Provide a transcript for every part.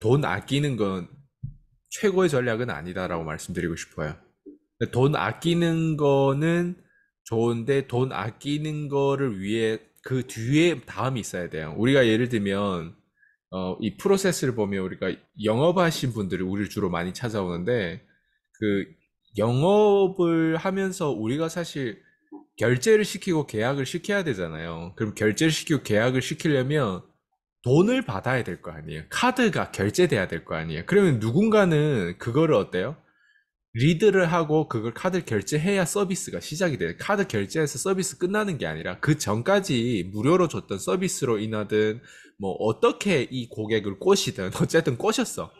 돈 아끼는 건 최고의 전략은 아니다라고 말씀드리고 싶어요. 돈 아끼는 거는 좋은데 돈 아끼는 거를 위해 그 뒤에 다음이 있어야 돼요. 우리가 예를 들면 어, 이 프로세스를 보면 우리가 영업하신 분들이 우리를 주로 많이 찾아오는데 그 영업을 하면서 우리가 사실 결제를 시키고 계약을 시켜야 되잖아요. 그럼 결제를 시키고 계약을 시키려면 돈을 받아야 될 거 아니에요. 카드가 결제돼야 될 거 아니에요. 그러면 누군가는 그거를 어때요? 리드를 하고 그걸 카드 결제해야 서비스가 시작이 돼요. 카드 결제해서 서비스 끝나는 게 아니라 그 전까지 무료로 줬던 서비스로 인하든 뭐 어떻게 이 고객을 꼬시든 어쨌든 꼬셨어.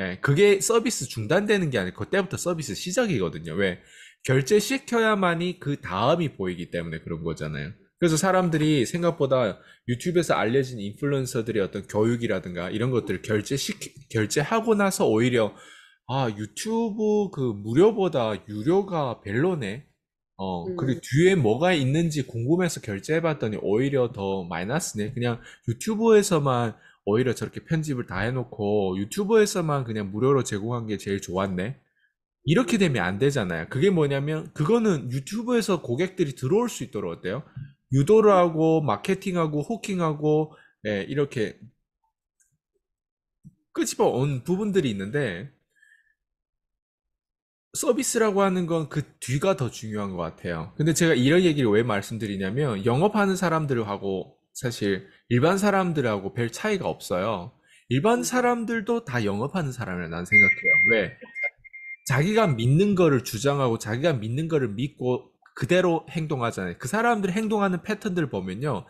예, 그게 서비스 중단되는 게 아니고 그때부터 서비스 시작이거든요. 왜? 결제시켜야만이 그 다음이 보이기 때문에 그런 거잖아요. 그래서 사람들이 생각보다 유튜브에서 알려진 인플루언서들의 어떤 교육이라든가 이런 것들을 결제시 결제하고 나서 오히려 아, 유튜브 그 무료보다 유료가 별로네. 어, 음. 그리고 뒤에 뭐가 있는지 궁금해서 결제해봤더니 오히려 더 마이너스네. 그냥 유튜브에서만 오히려 저렇게 편집을 다 해놓고 유튜브에서만 그냥 무료로 제공한 게 제일 좋았네. 이렇게 되면 안 되잖아요. 그게 뭐냐면, 그거는 유튜브에서 고객들이 들어올 수 있도록 어때요? 유도를 하고 마케팅하고 호킹하고 예, 이렇게 끄집어 뭐 온 부분들이 있는데 서비스라고 하는 건 그 뒤가 더 중요한 것 같아요. 근데 제가 이런 얘기를 왜 말씀드리냐면 영업하는 사람들하고 사실 일반 사람들하고 별 차이가 없어요. 일반 사람들도 다 영업하는 사람이라 난 생각해요. 왜? 자기가 믿는 거를 주장하고 자기가 믿는 거를 믿고 그대로 행동하잖아요. 그 사람들 행동하는 패턴들 보면요.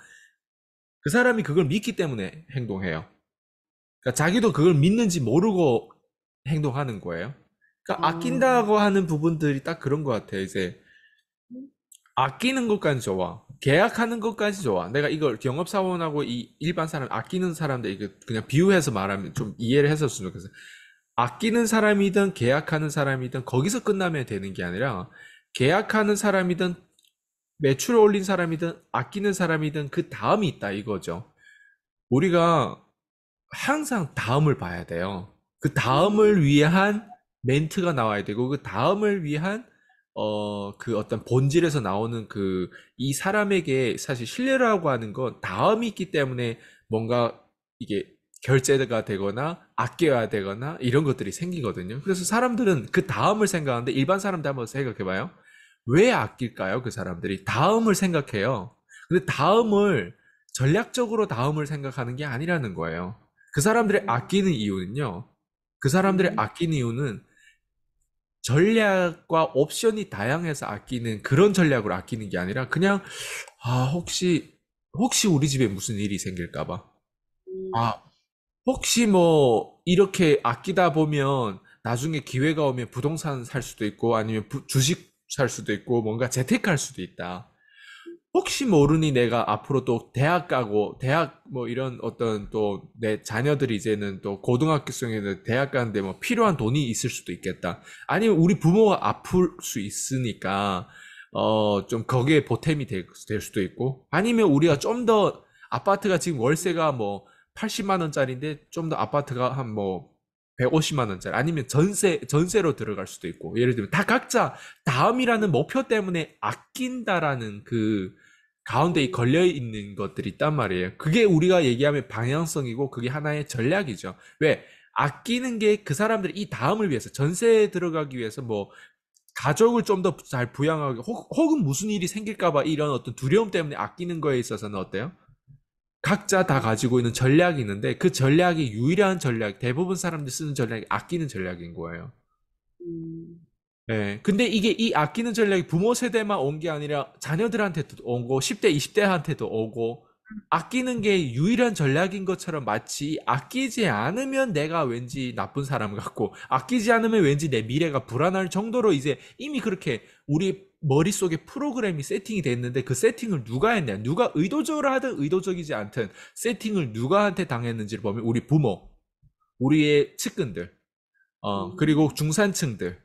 그 사람이 그걸 믿기 때문에 행동해요. 그러니까 자기도 그걸 믿는지 모르고 행동하는 거예요. 그러니까 음. 아낀다고 하는 부분들이 딱 그런 것 같아요. 이제 아끼는 것까지 좋아. 계약하는 것까지 좋아. 내가 이걸 경업사원하고이 일반 사람, 아끼는 사람들, 이거 그냥 비유해서 말하면 좀 이해를 했었으면 좋겠어요. 아끼는 사람이든 계약하는 사람이든 거기서 끝나면 되는 게 아니라 계약하는 사람이든 매출 올린 사람이든 아끼는 사람이든 그 다음이 있다 이거죠. 우리가 항상 다음을 봐야 돼요. 그 다음을 음. 위한 멘트가 나와야 되고 그 다음을 위한 어 그 어떤 본질에서 나오는 그 이 사람에게 사실 신뢰라고 하는 건 다음이 있기 때문에 뭔가 이게 결제가 되거나 아껴야 되거나 이런 것들이 생기거든요. 그래서 사람들은 그 다음을 생각하는데 일반 사람들 한번 생각해 봐요. 왜 아낄까요? 그 사람들이 다음을 생각해요. 근데 다음을 전략적으로 다음을 생각하는 게 아니라는 거예요. 그 사람들의 아끼는 이유는요. 그 사람들의 음. 아끼는 이유는 전략과 옵션이 다양해서 아끼는 그런 전략으로 아끼는 게 아니라 그냥 아 혹시 혹시 우리 집에 무슨 일이 생길까봐 아 혹시 뭐 이렇게 아끼다 보면 나중에 기회가 오면 부동산 살 수도 있고 아니면 부, 주식 살 수도 있고 뭔가 재테크할 수도 있다. 혹시 모르니 내가 앞으로 또 대학 가고 대학 뭐 이런 어떤 또 내 자녀들이 이제는 또 고등학교생에는 대학 가는데 뭐 필요한 돈이 있을 수도 있겠다. 아니면 우리 부모가 아플 수 있으니까 어 좀 거기에 보탬이 될, 될 수도 있고 아니면 우리가 좀 더 아파트가 지금 월세가 뭐 80만 원짜리인데 좀 더 아파트가 한 뭐 150만 원짜리 아니면 전세 전세로 들어갈 수도 있고 예를 들면 다 각자 다음이라는 목표 때문에 아낀다라는 그 가운데 걸려 있는 것들이 있단 말이에요. 그게 우리가 얘기하면 방향성이고 그게 하나의 전략이죠. 왜 아끼는 게 그 사람들이 이 다음을 위해서 전세에 들어가기 위해서 뭐 가족을 좀 더 잘 부양하기 혹은 무슨 일이 생길까봐 이런 어떤 두려움 때문에 아끼는 거에 있어서는 어때요? 각자 다 가지고 있는 전략이 있는데 그 전략이 유일한 전략, 대부분 사람들이 쓰는 전략이 아끼는 전략인 거예요. 음. 예. 근데 이게 이 아끼는 전략이 부모 세대만 온 게 아니라 자녀들한테도 오고 10대, 20대한테도 오고 아끼는 게 유일한 전략인 것처럼 마치 아끼지 않으면 내가 왠지 나쁜 사람 같고 아끼지 않으면 왠지 내 미래가 불안할 정도로 이제 이미 그렇게 우리 머릿속에 프로그램이 세팅이 됐는데 그 세팅을 누가 했냐 누가 의도적으로 하든 의도적이지 않든 세팅을 누가한테 당했는지를 보면 우리 부모 우리의 측근들 어 음. 그리고 중산층들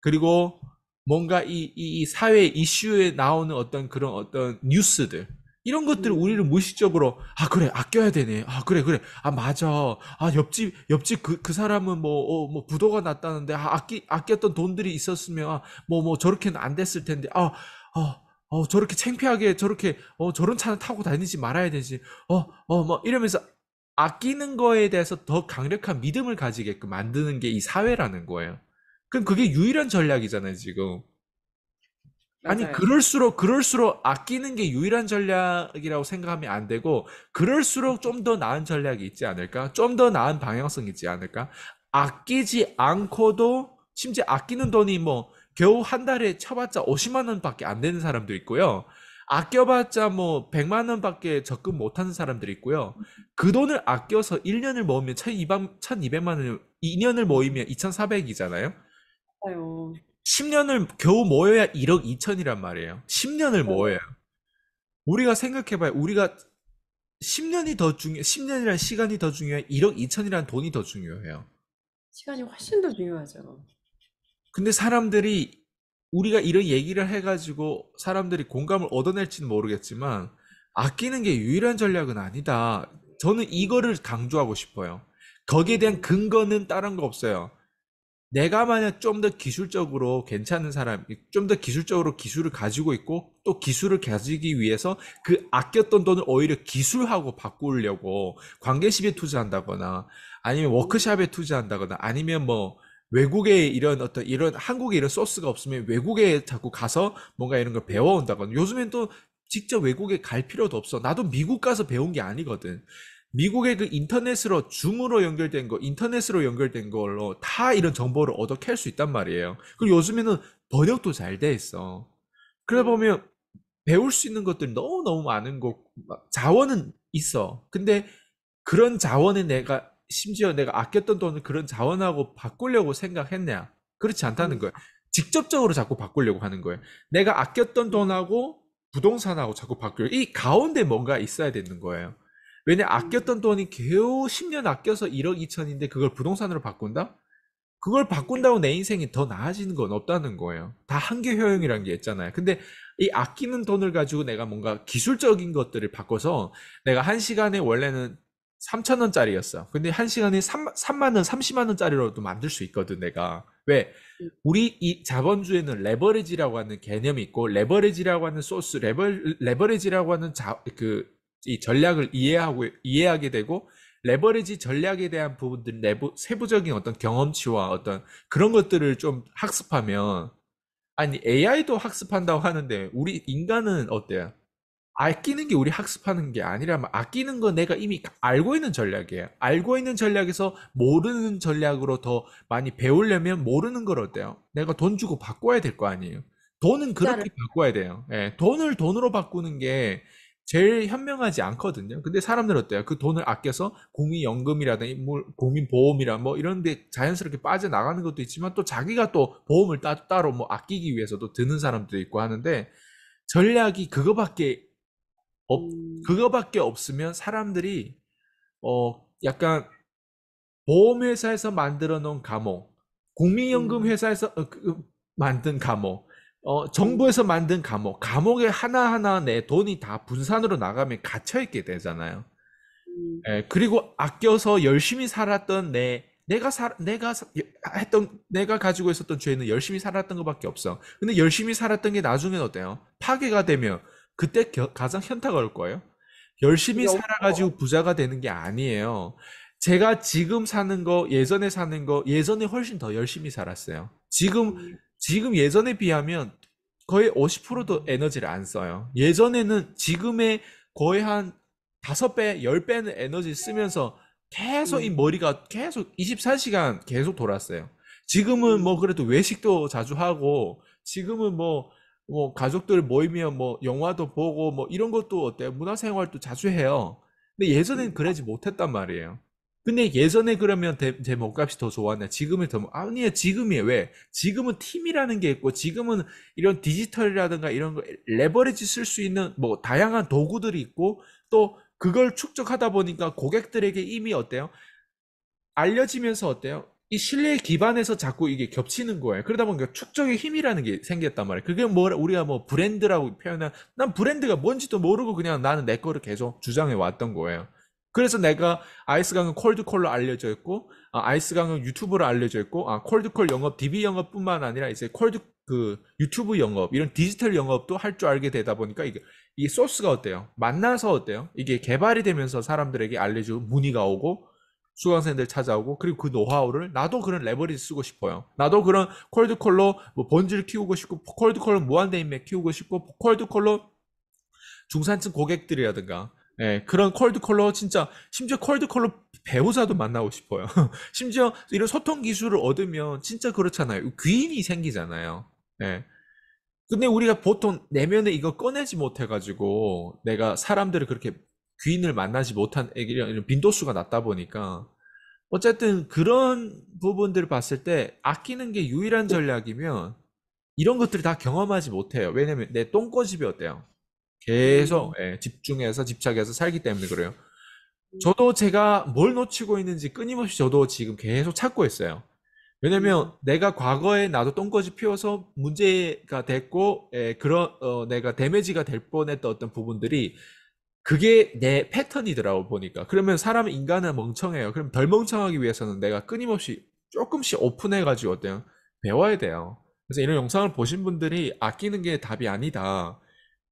그리고 뭔가 이, 이, 이 사회 이슈에 나오는 어떤 그런 어떤 뉴스들 이런 것들을 우리를 무의식적으로 아 그래 아껴야 되네 아 그래 그래 아 맞아 아 옆집 옆집 그, 그 사람은 뭐뭐 어, 뭐 부도가 났다는데 아 아끼 아꼈던 돈들이 있었으면 뭐뭐 아, 뭐 저렇게는 안 됐을 텐데 아 어 어, 어, 저렇게 창피하게 저렇게 어 저런 차는 타고 다니지 말아야 되지 어 어 뭐 이러면서 아끼는 거에 대해서 더 강력한 믿음을 가지게끔 만드는 게 이 사회라는 거예요. 그럼 그게 유일한 전략이잖아요 지금 아니 그럴수록 그럴수록 아끼는 게 유일한 전략이라고 생각하면 안 되고 그럴수록 좀 더 나은 전략이 있지 않을까? 좀 더 나은 방향성이 있지 않을까? 아끼지 않고도 심지어 아끼는 돈이 뭐 겨우 한 달에 쳐봤자 50만 원밖에 안 되는 사람도 있고요. 아껴봤자 뭐 100만 원밖에 적금 못하는 사람들이 있고요. 그 돈을 아껴서 1년을 모으면 1200, 만 원, 2년을 모으면 2 4 0 0이잖아요 10년을 겨우 모여야 1억 2천이란 말이에요. 10년을 모여요. 우리가 생각해봐요. 우리가 10년이 더 중요, 10년이란 시간이 더 중요해. 1억 2천이란 돈이 더 중요해요. 시간이 훨씬 더 중요하죠. 근데 사람들이 우리가 이런 얘기를 해가지고 사람들이 공감을 얻어낼지는 모르겠지만 아끼는 게 유일한 전략은 아니다. 저는 이거를 강조하고 싶어요. 거기에 대한 근거는 다른 거 없어요. 내가 만약 좀 더 기술적으로 괜찮은 사람, 좀 더 기술적으로 기술을 가지고 있고 또 기술을 가지기 위해서 그 아꼈던 돈을 오히려 기술하고 바꾸려고 관계십에 투자한다거나 아니면 워크샵에 투자한다거나 아니면 뭐 외국에 이런 어떤 이런 한국에 이런 소스가 없으면 외국에 자꾸 가서 뭔가 이런 걸 배워온다거나 요즘엔 또 직접 외국에 갈 필요도 없어. 나도 미국 가서 배운 게 아니거든. 미국의 그 인터넷으로 줌으로 연결된 거, 인터넷으로 연결된 걸로 다 이런 정보를 얻어 캘 수 있단 말이에요. 그리고 요즘에는 번역도 잘 돼 있어. 그러다 보면 배울 수 있는 것들 너무너무 많은 거, 자원은 있어. 근데 그런 자원에 내가, 심지어 내가 아꼈던 돈을 그런 자원하고 바꾸려고 생각했냐? 그렇지 않다는 거야. 직접적으로 자꾸 바꾸려고 하는 거예요. 내가 아꼈던 돈하고 부동산하고 자꾸 바꾸려고. 이 가운데 뭔가 있어야 되는 거예요. 왜냐 음. 아꼈던 돈이 겨우 10년 아껴서 1억 2천인데 그걸 부동산으로 바꾼다? 그걸 바꾼다고 내 인생이 더 나아지는 건 없다는 거예요. 다 한계 효용이라는 게 있잖아요. 근데 이 아끼는 돈을 가지고 내가 뭔가 기술적인 것들을 바꿔서 내가 한 시간에 원래는 3천 원짜리였어. 근데 한 시간에 3, 3만 원, 30만 원짜리로도 만들 수 있거든 내가. 왜? 음. 우리 이 자본주의는 레버리지라고 하는 개념이 있고 레버리지라고 하는 소스, 레버, 레버리지라고 하는 자, 그이 전략을 이해하고 이해하게 되고 레버리지 전략에 대한 부분들 내부 세부적인 어떤 경험치와 어떤 그런 것들을 좀 학습하면 아니 AI도 학습한다고 하는데 우리 인간은 어때요? 아끼는 게 우리 학습하는 게 아니라면 아끼는 건 내가 이미 알고 있는 전략이에요. 알고 있는 전략에서 모르는 전략으로 더 많이 배우려면 모르는 걸 어때요? 내가 돈 주고 바꿔야 될 거 아니에요. 돈은 그렇게 나를... 바꿔야 돼요. 예, 돈을 돈으로 바꾸는 게 제일 현명하지 않거든요. 근데 사람들 어때요? 그 돈을 아껴서 국민연금이라든지 뭐 국민보험이라 뭐 이런데 자연스럽게 빠져나가는 것도 있지만 또 자기가 또 보험을 따, 따로 뭐 아끼기 위해서도 드는 사람도 있고 하는데 전략이 그거밖에 없, 음. 그거밖에 없으면 사람들이 어 약간 보험회사에서 만들어 놓은 감옥, 국민연금 음. 회사에서 어, 그, 그 만든 감옥, 어, 정부에서 만든 감옥, 감옥에 하나하나 내 돈이 다 분산으로 나가면 갇혀있게 되잖아요. 음. 예, 그리고 아껴서 열심히 살았던 내, 내가 살, 내가 사, 했던, 내가 가지고 있었던 죄는 열심히 살았던 것밖에 없어. 근데 열심히 살았던 게 나중엔 어때요? 파괴가 되면 그때 겨, 가장 현타가 올 거예요. 열심히 살아가지고 부자가 되는 게 아니에요. 제가 지금 사는 거, 예전에 사는 거, 예전에 훨씬 더 열심히 살았어요. 지금 음. 지금 예전에 비하면 거의 50%도 에너지를 안 써요. 예전에는 지금의 거의 한 5배, 10배는 에너지 쓰면서 계속 이 음. 머리가 계속 24시간 계속 돌았어요. 지금은 음. 뭐 그래도 외식도 자주 하고, 지금은 뭐, 뭐 가족들 모이면 뭐 영화도 보고 뭐 이런 것도 어때요? 문화생활도 자주 해요. 근데 예전엔 음. 그러지 못했단 말이에요. 근데 예전에 그러면 제 몸값이 더 좋았냐? 지금이더 아니야 지금이에요. 왜? 지금은 팀이라는 게 있고 지금은 이런 디지털이라든가 이런 거 레버리지 쓸 수 있는 뭐 다양한 도구들이 있고 또 그걸 축적하다 보니까 고객들에게 이미 어때요? 알려지면서 어때요? 이 신뢰의 기반에서 자꾸 이게 겹치는 거예요. 그러다 보니까 축적의 힘이라는 게 생겼단 말이에요. 그게 뭐 우리가 뭐 브랜드라고 표현한 난 브랜드가 뭔지도 모르고 그냥 나는 내 거를 계속 주장해 왔던 거예요. 그래서 내가 아이스강은 콜드콜로 알려져 있고 아, 아이스강은 유튜브로 알려져 있고 아 콜드콜 영업, DB 영업뿐만 아니라 이제 콜드 그 유튜브 영업 이런 디지털 영업도 할 줄 알게 되다 보니까 이게 이 소스가 어때요? 만나서 어때요? 이게 개발이 되면서 사람들에게 알려주 문의가 오고 수강생들 찾아오고 그리고 그 노하우를 나도 그런 레버리지 쓰고 싶어요. 나도 그런 콜드콜로 뭐 본질 를 키우고 싶고 콜드콜로 무한대인맥 키우고 싶고 콜드콜로 중산층 고객들이라든가 네, 그런 컬드 컬러 진짜 심지어 컬드 컬러 배우자도 만나고 싶어요. 심지어 이런 소통 기술을 얻으면 진짜 그렇잖아요. 귀인이 생기잖아요. 네. 근데 우리가 보통 내면에 이거 꺼내지 못해가지고 내가 사람들을 그렇게 귀인을 만나지 못한 애기랑 빈도수가 낮다 보니까 어쨌든 그런 부분들을 봤을 때 아끼는 게 유일한 전략이면 이런 것들을 다 경험하지 못해요. 왜냐면 내 똥꼬집이 어때요? 계속 음. 예, 집중해서 집착해서 살기 때문에 그래요. 음. 저도 제가 뭘 놓치고 있는지 끊임없이 저도 지금 계속 찾고 있어요. 왜냐면 음. 내가 과거에 나도 똥꼬집 피워서 문제가 됐고 예, 그런 어, 내가 데미지가 될 뻔했던 어떤 부분들이 그게 내 패턴이더라고 보니까 그러면 사람 인간은 멍청해요. 그럼 덜 멍청하기 위해서는 내가 끊임없이 조금씩 오픈해가지고 어때요? 배워야 돼요. 그래서 이런 영상을 보신 분들이 아끼는 게 답이 아니다.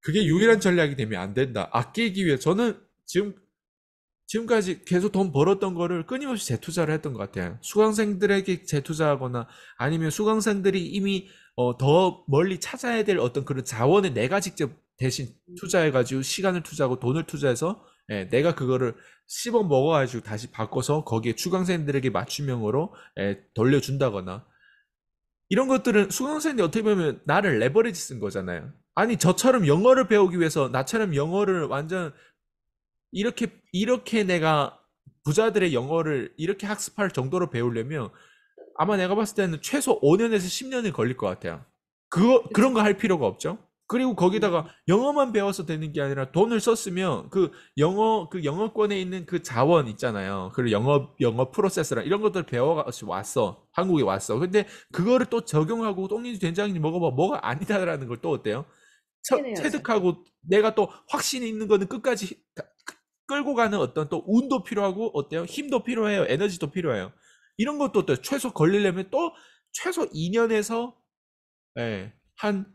그게 유일한 전략이 되면 안 된다. 아끼기 위해 저는 지금 지금까지 계속 돈 벌었던 거를 끊임없이 재투자를 했던 것 같아요. 수강생들에게 재투자하거나 아니면 수강생들이 이미 어, 더 멀리 찾아야 될 어떤 그런 자원을 내가 직접 대신 투자해가지고 시간을 투자하고 돈을 투자해서 예, 내가 그거를 씹어 먹어가지고 다시 바꿔서 거기에 수강생들에게 맞춤형으로 예, 돌려준다거나 이런 것들은 수강생들이 어떻게 보면 나를 레버리지 쓴 거잖아요. 아니 저처럼 영어를 배우기 위해서 나처럼 영어를 완전 이렇게 이렇게 내가 부자들의 영어를 이렇게 학습할 정도로 배우려면 아마 내가 봤을 때는 최소 5년에서 10년이 걸릴 것 같아요. 그거 그런 거 할 필요가 없죠. 그리고 거기다가 음. 영어만 배워서 되는 게 아니라 돈을 썼으면 그 영어 그 영어권에 있는 그 자원 있잖아요. 그리고 영어 영어 프로세스랑 이런 것들 배워 왔어. 한국에 왔어. 근데 그거를 또 적용하고 똥인지 된장인지 먹어봐 뭐가 아니다라는 걸 또 어때요? 체득하고 내가 또 확신이 있는 거는 끝까지 끌고 가는 어떤 또 운도 필요하고 어때요? 힘도 필요해요. 에너지도 필요해요. 이런 것도 또 최소 걸리려면 또 최소 2년에서 예, 한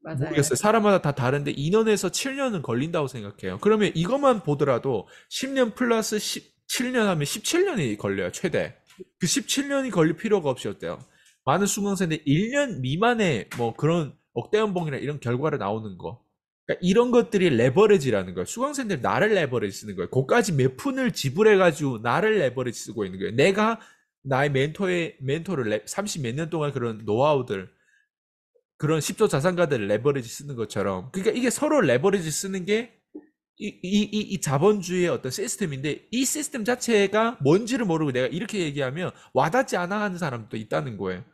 맞아요. 모르겠어요. 사람마다 다 다른데 2년에서 7년은 걸린다고 생각해요. 그러면 이것만 보더라도 10년 플러스 17년 하면 17년이 걸려요, 최대. 그 17년이 걸릴 필요가 없이 어때요? 많은 수강생들 1년 미만의 뭐 그런 억대 연봉이나 이런 결과로 나오는 거. 그러니까 이런 것들이 레버리지라는 거예요. 수강생들 나를 레버리지 쓰는 거예요. 그까지 몇 푼을 지불해가지고 나를 레버리지 쓰고 있는 거예요. 내가 나의 멘토의 멘토를 30 몇 년 동안 그런 노하우들 그런 10조 자산가들 을 레버리지 쓰는 것처럼 그러니까 이게 서로 레버리지 쓰는 게 이, 이, 이, 이, 자본주의의 어떤 시스템인데 이 시스템 자체가 뭔지를 모르고 내가 이렇게 얘기하면 와닿지 않아 하는 사람도 있다는 거예요.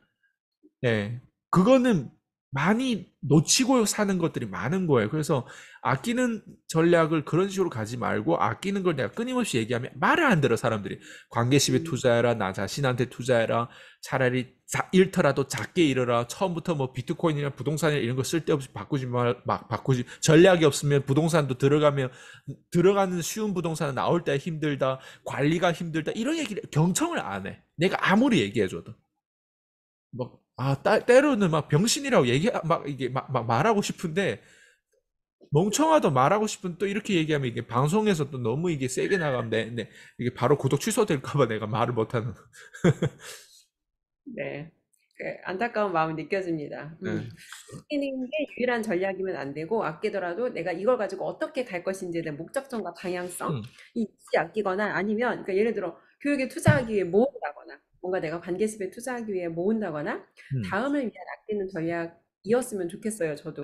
예. 네. 그거는 많이 놓치고 사는 것들이 많은 거예요. 그래서 아끼는 전략을 그런 식으로 가지 말고 아끼는 걸 내가 끊임없이 얘기하면 말을 안 들어 사람들이 관계십에 음. 투자해라 나 자신한테 투자해라 차라리 자, 일터라도 작게 잃어라 처음부터 뭐 비트코인이나 부동산이나 이런 거 쓸데없이 바꾸지 말, 막 바꾸지 전략이 없으면 부동산도 들어가면 들어가는 쉬운 부동산은 나올 때 힘들다 관리가 힘들다 이런 얘기를 경청을 안해 내가 아무리 얘기해줘도 뭐 아, 따, 때로는 막 병신이라고 얘기, 막 이게 막, 막 말하고 싶은데, 멍청하다 말하고 싶은 또 이렇게 얘기하면 이게 방송에서 또 너무 이게 세게 나가면 내, 이게 바로 구독 취소될까봐 내가 말을 못하는. 네. 그 안타까운 마음이 느껴집니다. 음. 아끼는 네. 게 유일한 전략이면 안 되고 아끼더라도 내가 이걸 가지고 어떻게 갈 것인지에 대한 목적점과 방향성 음. 이 아끼거나 아니면 그러니까 예를 들어 교육에 투자하기 위해 모으거나 뭔가 내가 관계습에 투자하기 위해 모은다거나 음. 다음을 위한 아끼는 전략이었으면 좋겠어요. 저도.